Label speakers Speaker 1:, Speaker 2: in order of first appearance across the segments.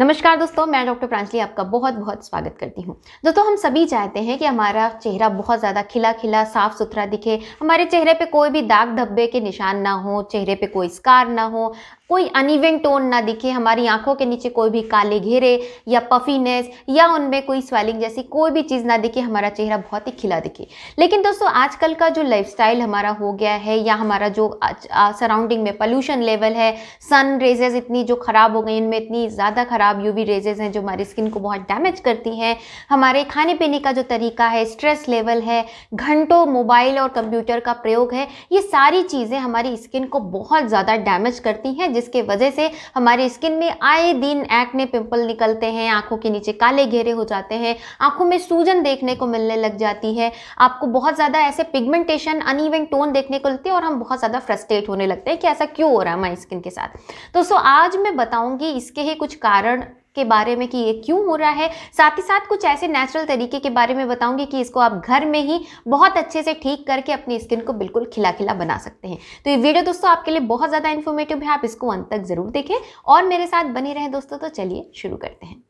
Speaker 1: नमस्कार दोस्तों मैं डॉक्टर प्रांजलि आपका बहुत बहुत स्वागत करती हूँ दोस्तों हम सभी चाहते हैं कि हमारा चेहरा बहुत ज़्यादा खिला खिला साफ सुथरा दिखे हमारे चेहरे पे कोई भी दाग धब्बे के निशान ना हो चेहरे पे कोई स्कार ना हो कोई अनिवन टोन ना दिखे हमारी आंखों के नीचे कोई भी काले घेरे या पफीनेस या उनमें कोई स्वेलिंग जैसी कोई भी चीज़ ना दिखे हमारा चेहरा बहुत ही खिला दिखे लेकिन दोस्तों आजकल का जो लाइफस्टाइल हमारा हो गया है या हमारा जो सराउंडिंग में पॉल्यूशन लेवल है सन रेजेज इतनी जो ख़राब हो गई इनमें इतनी ज़्यादा खराब खराब यूवी रेजेज हैं जो हमारी स्किन को बहुत डैमेज करती हैं हमारे खाने पीने का जो तरीका है स्ट्रेस लेवल है घंटों मोबाइल और कंप्यूटर का प्रयोग है ये सारी चीज़ें हमारी स्किन को बहुत ज़्यादा डैमेज करती हैं जिसके वजह से हमारी स्किन में आए दिन एक्ने पिंपल निकलते हैं आंखों के नीचे काले घेरे हो जाते हैं आंखों में सूजन देखने को मिलने लग जाती है आपको बहुत ज़्यादा ऐसे पिगमेंटेशन अन टोन देखने को मिलती है और हम बहुत ज़्यादा फ्रस्ट्रेट होने लगते हैं कि ऐसा क्यों हो रहा है हमारी स्किन के साथ तो सो आज मैं बताऊंगी इसके ही कुछ कारण के बारे में कि ये क्यों हो रहा है साथ ही साथ कुछ ऐसे नेचुरल तरीके के बारे में बताऊंगी कि इसको आप घर में ही बहुत अच्छे से ठीक करके अपनी स्किन को बिल्कुल खिला खिला बना सकते हैं तो ये वीडियो दोस्तों आपके लिए बहुत ज़्यादा इन्फॉर्मेटिव है आप इसको अंत तक ज़रूर देखें और मेरे साथ बने रहें दोस्तों तो चलिए शुरू करते हैं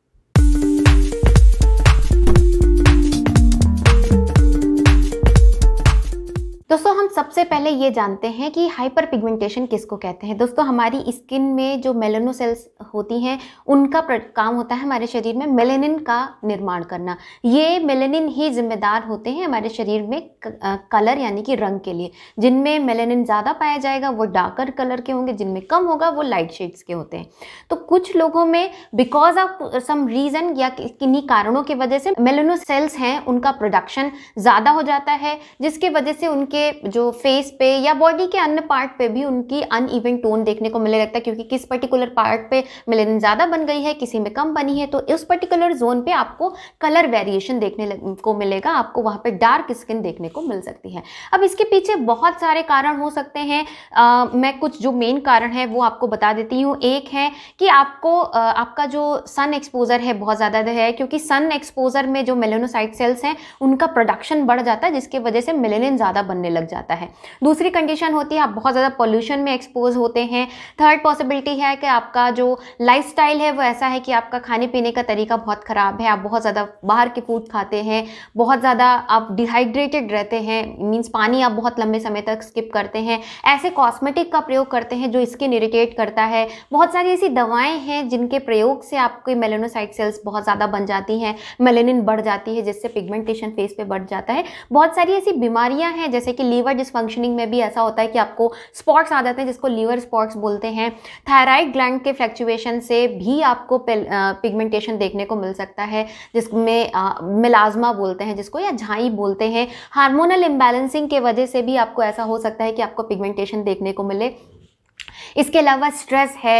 Speaker 1: दोस्तों हम सबसे पहले ये जानते हैं कि हाइपर पिगमेंटेशन किसको कहते हैं दोस्तों हमारी स्किन में जो मेलेनो सेल्स होती हैं उनका काम होता है हमारे शरीर में मेलेनिन का निर्माण करना ये मेलेनिन ही जिम्मेदार होते हैं हमारे शरीर में कलर यानी कि रंग के लिए जिनमें मेलेनिन ज़्यादा पाया जाएगा वो डार्कर कलर के होंगे जिनमें कम होगा वो लाइट शेड्स के होते हैं तो कुछ लोगों में बिकॉज ऑफ सम रीज़न या किन्हीं कारणों की वजह से मेलेनो सेल्स हैं उनका प्रोडक्शन ज़्यादा हो जाता है जिसके वजह से उनके के जो फेस पे या बॉडी के अन्य पार्ट पे भी उनकी अनइवन टोन देखने को मिलने लगता है क्योंकि किस पर्टिकुलर पार्ट पे मिलेन ज़्यादा बन गई है किसी में कम बनी है तो उस पर्टिकुलर जोन पे आपको कलर वेरिएशन देखने को मिलेगा आपको वहाँ पे डार्क स्किन देखने को मिल सकती है अब इसके पीछे बहुत सारे कारण हो सकते हैं आ, मैं कुछ जो मेन कारण है वो आपको बता देती हूँ एक है कि आपको आ, आपका जो सन एक्सपोजर है बहुत ज़्यादा है क्योंकि सन एक्सपोजर में जो मेलेनोसाइट सेल्स हैं उनका प्रोडक्शन बढ़ जाता है जिसकी वजह से मेलेनिन ज़्यादा बनने होने लग जाता है दूसरी कंडीशन होती है आप बहुत ज़्यादा पॉल्यूशन में एक्सपोज होते हैं थर्ड पॉसिबिलिटी है कि आपका जो लाइफ है वो ऐसा है कि आपका खाने पीने का तरीका बहुत ख़राब है आप बहुत ज़्यादा बाहर के फूड खाते हैं बहुत ज़्यादा आप डिहाइड्रेटेड रहते हैं मीन्स पानी आप बहुत लंबे समय तक स्किप करते हैं ऐसे कॉस्मेटिक का प्रयोग करते हैं जो स्किन इरिटेट करता है बहुत सारी ऐसी दवाएं हैं जिनके प्रयोग से आपके मेलेनोसाइट सेल्स बहुत ज़्यादा बन जाती हैं मेलेनिन बढ़ जाती है जिससे पिगमेंटेशन फेस पे बढ़ जाता है बहुत सारी ऐसी बीमारियां हैं जैसे कि लीवर डिसफंक्शनिंग में भी ऐसा होता है कि आपको स्पॉट्स आ जाते हैं जिसको लीवर स्पॉट्स बोलते हैं थायराइड ग्लैंड के फ्लैक्चुएशन से भी आपको पिगमेंटेशन देखने को मिल सकता है जिसमें मिलाजमा बोलते हैं जिसको या झाई बोलते हैं हारमोनल इम्बेलेंसिंग के वजह से भी आपको ऐसा हो सकता है कि आपको पिगमेंटेशन देखने को मिले इसके अलावा स्ट्रेस है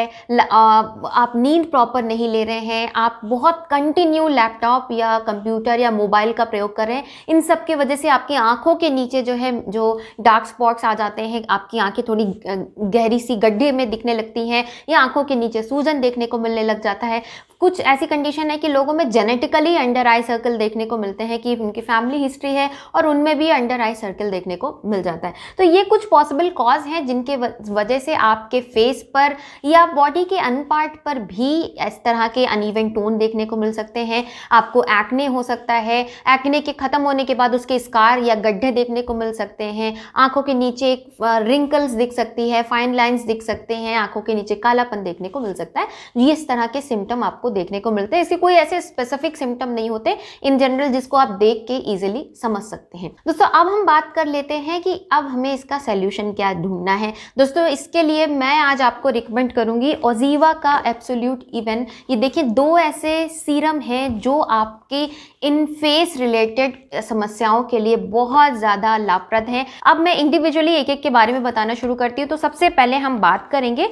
Speaker 1: आप नींद प्रॉपर नहीं ले रहे हैं आप बहुत कंटिन्यू लैपटॉप या कंप्यूटर या मोबाइल का प्रयोग कर रहे हैं इन सब के वजह से आपकी आंखों के नीचे जो है जो डार्क स्पॉट्स आ जाते हैं आपकी आंखें थोड़ी गहरी सी गड्ढे में दिखने लगती हैं या आंखों के नीचे सूजन देखने को मिलने लग जाता है कुछ ऐसी कंडीशन है कि लोगों में जेनेटिकली अंडर आई सर्कल देखने को मिलते हैं कि उनकी फैमिली हिस्ट्री है और उनमें भी अंडर आई सर्कल देखने को मिल जाता है तो ये कुछ पॉसिबल कॉज हैं जिनके वजह से आपके फेस पर या बॉडी के अन पार्ट पर भी इस तरह के अनइवन टोन देखने को मिल सकते हैं आपको एक्ने हो सकता है एक्ने के ख़त्म होने के बाद उसके स्कार या गड्ढे देखने को मिल सकते हैं आंखों के नीचे रिंकल्स दिख सकती है फाइन लाइन्स दिख सकते हैं आंखों के नीचे कालापन देखने को मिल सकता है ये इस तरह के सिम्टम आपको आपको देखने को मिलते हैं इसके कोई ऐसे स्पेसिफिक सिम्टम नहीं होते इन जनरल जिसको आप देख के इजिली समझ सकते हैं दोस्तों अब हम बात कर लेते हैं कि अब हमें इसका सोल्यूशन क्या ढूंढना है दोस्तों इसके लिए मैं आज आपको रिकमेंड करूंगी ओजीवा का एप्सोल्यूट इवन ये देखिए दो ऐसे सीरम हैं जो आपके इन फेस रिलेटेड समस्याओं के लिए बहुत ज़्यादा लाभप्रद हैं अब मैं इंडिविजुअली एक एक के बारे में बताना शुरू करती हूँ तो सबसे पहले हम बात करेंगे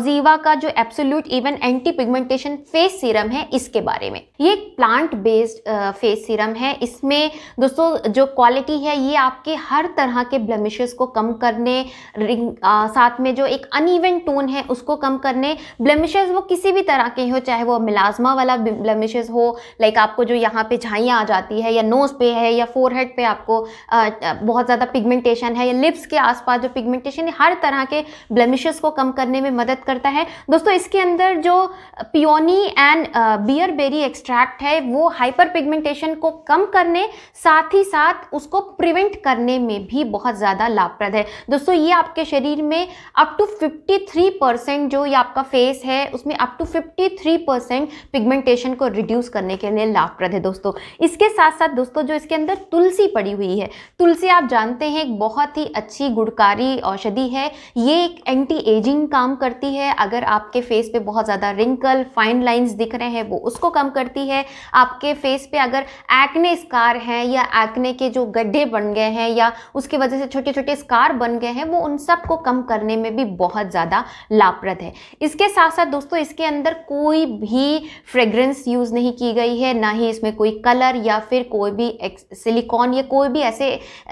Speaker 1: ओजीवा का जो absolute even anti pigmentation face face serum है इसके बारे में ये प्लांट बेस्ड फेस सीरम है इसमें दोस्तों जो क्वालिटी है ये आपके हर तरह के ब्लमिशेस को कम करने आ, साथ में जो एक अनइवन टोन है उसको कम करने ब्लमिशेस वो किसी भी तरह के हो चाहे वो मिलाजमा वाला ब्लमिशेस हो लाइक आपको जो यहाँ पे झाइयाँ आ जाती है या नोज़ पे है या फोरहेड पे आपको आ, बहुत ज़्यादा पिगमेंटेशन है या लिप्स के आसपास जो पिगमेंटेशन है हर तरह के ब्लमिशेस को कम करने में मदद करता है दोस्तों इसके अंदर जो peony and bearberry extract है वो हाइपर पिगमेंटेशन को कम करने साथ ही साथ उसको प्रिवेंट करने में भी बहुत ज़्यादा लाभप्रद है दोस्तों ये आपके शरीर में अप टू 53 परसेंट जो ये आपका फेस है उसमें अप टू 53 परसेंट पिगमेंटेशन को रिड्यूस करने के लिए लाभप्रद है दोस्तों इसके साथ साथ दोस्तों जो इसके अंदर तुलसी पड़ी हुई है तुलसी आप जानते हैं एक बहुत ही अच्छी गुड़कारी औषधि है ये एक एंटी एजिंग काम करती है अगर आपके फेस पर बहुत ज़्यादा रिंकल फाइन लाइन लाइंस दिख रहे हैं वो उसको कम करती है आपके फेस पे अगर एक्ने स्कार हैं या एक्ने के जो गड्ढे बन गए हैं या उसकी वजह से छोटे छोटे स्कार बन गए हैं वो उन सब को कम करने में भी बहुत ज़्यादा लाभप्रद है इसके साथ साथ दोस्तों इसके अंदर कोई भी फ्रेग्रेंस यूज़ नहीं की गई है ना ही इसमें कोई कलर या फिर कोई भी सिलिकॉन या कोई भी ऐसे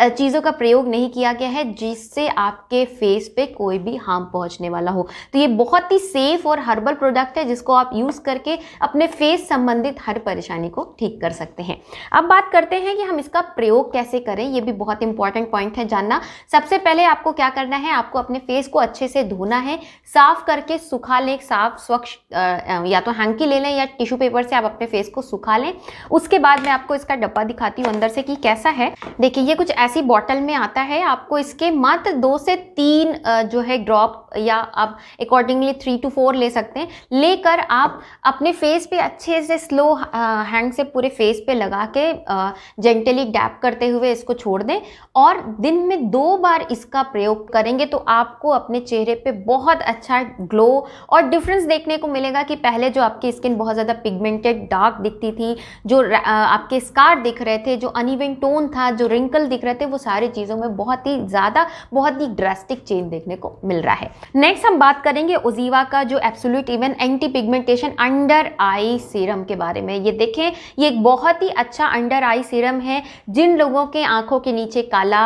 Speaker 1: चीज़ों का प्रयोग नहीं किया गया है जिससे आपके फेस पे कोई भी हार्म पहुंचने वाला हो तो ये बहुत ही सेफ और हर्बल प्रोडक्ट है जिसको आप यूज़ करके करके अपने फेस संबंधित हर परेशानी को ठीक कर सकते हैं अब बात करते हैं कि हम इसका प्रयोग कैसे करें ये भी बहुत इंपॉर्टेंट पॉइंट है जानना सबसे पहले आपको क्या करना है आपको अपने फेस को अच्छे से धोना है साफ करके सुखा लें साफ स्वच्छ या तो हैंकी ले लें या टिश्यू पेपर से आप अपने फेस को सुखा लें उसके बाद मैं आपको इसका डब्बा दिखाती हूँ अंदर से कि कैसा है देखिए ये कुछ ऐसी बॉटल में आता है आपको इसके मात्र दो से तीन जो है ड्रॉप या आप अकॉर्डिंगली थ्री टू फोर ले सकते हैं लेकर आप अपने फेस पे अच्छे से स्लो हैंड से पूरे फेस पे लगा के जेंटली डैप करते हुए इसको छोड़ दें और दिन में दो बार इसका प्रयोग करेंगे तो आपको अपने चेहरे पे बहुत अच्छा ग्लो और डिफरेंस देखने को मिलेगा कि पहले जो आपकी स्किन बहुत ज़्यादा पिगमेंटेड डार्क दिखती थी जो आपके स्कार दिख रहे थे जो अनइवन टोन था जो रिंकल दिख रहे थे वो सारी चीज़ों में बहुत ही ज़्यादा बहुत ही ड्रेस्टिक चेंज देखने को मिल रहा है नेक्स्ट हम बात करेंगे ओजीवा का जो absolute even anti pigmentation and under eye serum के बारे में ये देखें ये एक बहुत ही अच्छा अंडर आई सीरम है जिन लोगों के आंखों के नीचे काला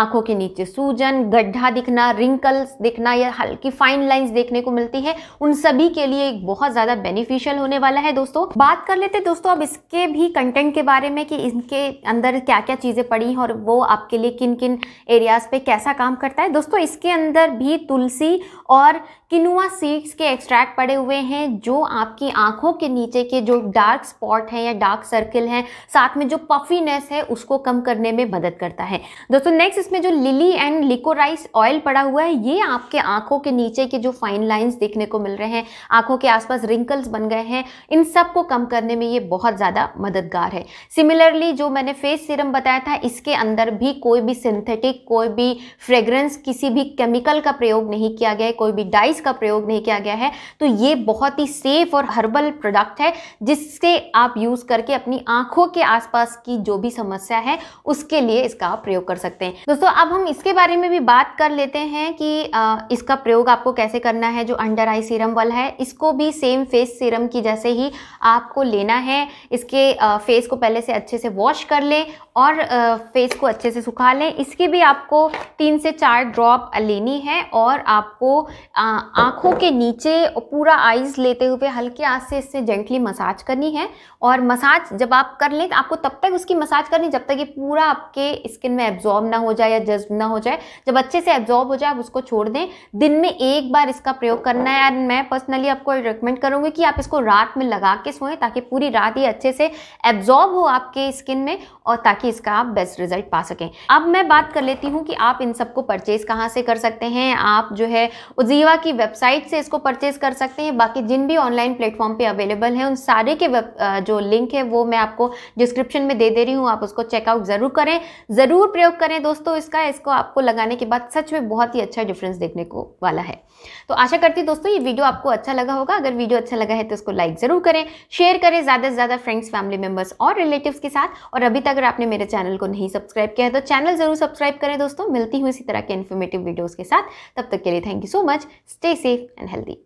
Speaker 1: आंखों के नीचे सूजन गड्ढा दिखना रिंकल्स दिखना या हल्की फाइन लाइंस देखने को मिलती है उन सभी के लिए एक बहुत ज़्यादा बेनिफिशियल होने वाला है दोस्तों बात कर लेते दोस्तों अब इसके भी कंटेंट के बारे में कि इनके अंदर क्या क्या चीज़ें पड़ी हैं और वो आपके लिए किन किन एरियाज़ पे कैसा काम करता है दोस्तों इसके अंदर भी तुलसी और किनुआ सीड्स के एक्सट्रैक्ट पड़े हुए हैं जो आपकी आंखों के नीचे के जो डार्क स्पॉट हैं या डार्क सर्किल हैं साथ में जो पफीनेस है उसको कम करने में मदद करता है दोस्तों नेक्स्ट इसमें जो लिली एंड लिकोराइस ऑयल पड़ा हुआ है ये आपके आंखों के नीचे के जो फाइन लाइन्स देखने को मिल रहे हैं आंखों के आसपास रिंकल्स बन गए हैं इन सब को कम करने में ये बहुत ज़्यादा मददगार है सिमिलरली जो मैंने फेस सीरम बताया था इसके अंदर भी कोई भी सिंथेटिक कोई भी फ्रेग्रेंस किसी भी केमिकल का प्रयोग नहीं किया गया है कोई भी डाइस का प्रयोग नहीं किया गया है तो ये बहुत ही सेफ और हर हर्बल प्रोडक्ट है जिससे आप यूज़ करके अपनी आंखों के आसपास की जो भी समस्या है उसके लिए इसका प्रयोग कर सकते हैं दोस्तों अब हम इसके बारे में भी बात कर लेते हैं कि आ, इसका प्रयोग आपको कैसे करना है जो अंडर आई सीरम वाला है इसको भी सेम फेस सीरम की जैसे ही आपको लेना है इसके आ, फेस को पहले से अच्छे से वॉश कर लें और आ, फेस को अच्छे से सुखा लें इसकी भी आपको तीन से चार ड्रॉप लेनी है और आपको आँखों के नीचे पूरा आइज़ लेते हुए हल्के हाथ से इससे जेंटली मसाज करनी है और मसाज जब आप कर लें तो आपको तब तक उसकी मसाज करनी जब तक ये पूरा आपके स्किन में एब्जॉर्ब ना हो जाए या जज्ब ना हो जाए जब अच्छे से एब्जॉर्ब हो जाए आप उसको छोड़ दें दिन में एक बार इसका प्रयोग करना है एंड मैं पर्सनली आपको रिकमेंड करूँगी कि आप इसको रात में लगा के सोएं ताकि पूरी रात ही अच्छे से एब्जॉर्ब हो आपके स्किन में और ताकि इसका आप बेस्ट रिजल्ट पा सकें अब मैं बात कर लेती हूँ कि आप इन सबको परचेज कहाँ से कर सकते हैं आप जो है उजीवा की वेबसाइट से इसको परचेज कर सकते हैं बाकी जिन भी ऑनलाइन प्लेटफॉर्म प्लेटफॉर्म पे अवेलेबल है उन सारे के वेब जो लिंक है वो मैं आपको डिस्क्रिप्शन में दे दे रही हूँ आप उसको चेकआउट ज़रूर करें ज़रूर प्रयोग करें दोस्तों इसका इसको आपको लगाने के बाद सच में बहुत ही अच्छा डिफरेंस देखने को वाला है तो आशा करती हूँ दोस्तों ये वीडियो आपको अच्छा लगा होगा अगर वीडियो अच्छा लगा है तो उसको लाइक ज़रूर करें शेयर करें ज़्यादा से ज़्यादा फ्रेंड्स फैमिली मेम्बर्स और रिलेटिव्स के साथ और अभी तक अगर आपने मेरे चैनल को नहीं सब्सक्राइब किया है तो चैनल ज़रूर सब्सक्राइब करें दोस्तों मिलती हूँ इसी तरह के इन्फॉर्मेटिव वीडियोज़ के साथ तब तक के लिए thank you so much stay safe and healthy